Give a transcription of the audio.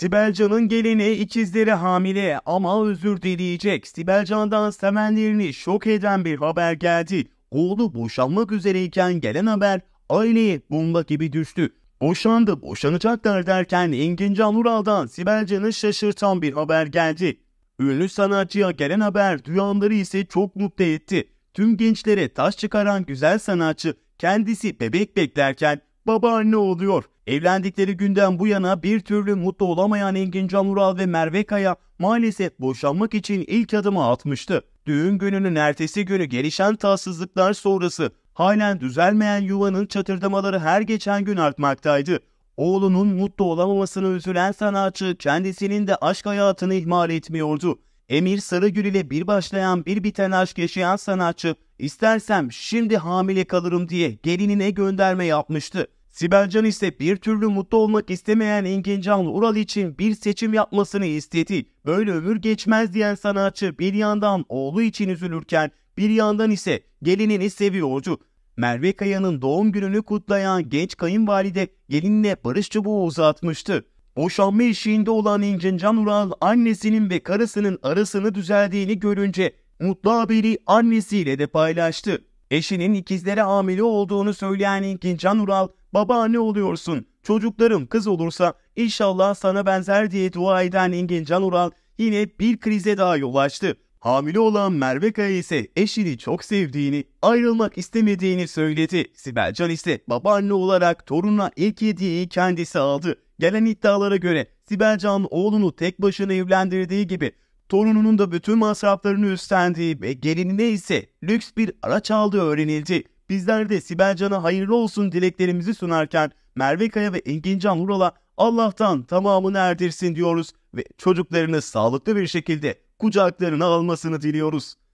Sibel Can'ın geleni ikizleri hamile ama özür dileyecek. Sibel Can'dan sevenlerini şok eden bir haber geldi. Oğlu boşanmak üzereyken gelen haber aileye bomba gibi düştü. Boşandı, boşanacaklar derken Engin Can Ural'dan Sibel Can'ı şaşırtan bir haber geldi. Ünlü sanatçıya gelen haber duyanları ise çok mutlu etti. Tüm gençlere taş çıkaran güzel sanatçı kendisi bebek beklerken babaanne oluyor. Evlendikleri günden bu yana bir türlü mutlu olamayan Engin Canural ve Merve Kaya maalesef boşanmak için ilk adımı atmıştı. Düğün gününün ertesi günü gelişen tatsızlıklar sonrası halen düzelmeyen yuvanın çatırdamaları her geçen gün artmaktaydı. Oğlunun mutlu olamamasını üzülen sanatçı kendisinin de aşk hayatını ihmal etmiyordu. Emir Sarıgül ile bir başlayan bir biten aşk yaşayan sanatçı istersem şimdi hamile kalırım diye gelinine gönderme yapmıştı. Sibel Can ise bir türlü mutlu olmak istemeyen Engin Canlı Ural için bir seçim yapmasını istedi. Böyle ömür geçmez diyen sanatçı bir yandan oğlu için üzülürken bir yandan ise gelinini seviyordu. Merve Kaya'nın doğum gününü kutlayan genç kayınvalide gelinine barış çubuğu uzatmıştı. Boşanma işinde olan İncin Can Ural annesinin ve karısının arasını düzeldiğini görünce mutlu haberi annesiyle de paylaştı. Eşinin ikizlere hamile olduğunu söyleyen İlkin Can Ural, babaanne oluyorsun, çocuklarım kız olursa inşallah sana benzer diye dua eden İlkin Can Ural yine bir krize daha yol açtı. Hamile olan Merve Kaya ise eşini çok sevdiğini, ayrılmak istemediğini söyledi. Sibel Can ise babaanne olarak torununa ilk hediyeyi kendisi aldı. Gelen iddialara göre Sibel Can oğlunu tek başına evlendirdiği gibi Torununun da bütün masraflarını üstlendiği ve gelinine ise lüks bir araç aldığı öğrenildi. Bizler de Sibel Can'a hayırlı olsun dileklerimizi sunarken Merve Kaya ve Engin Can Ural'a Allah'tan tamamını erdirsin diyoruz ve çocuklarını sağlıklı bir şekilde kucaklarına almasını diliyoruz.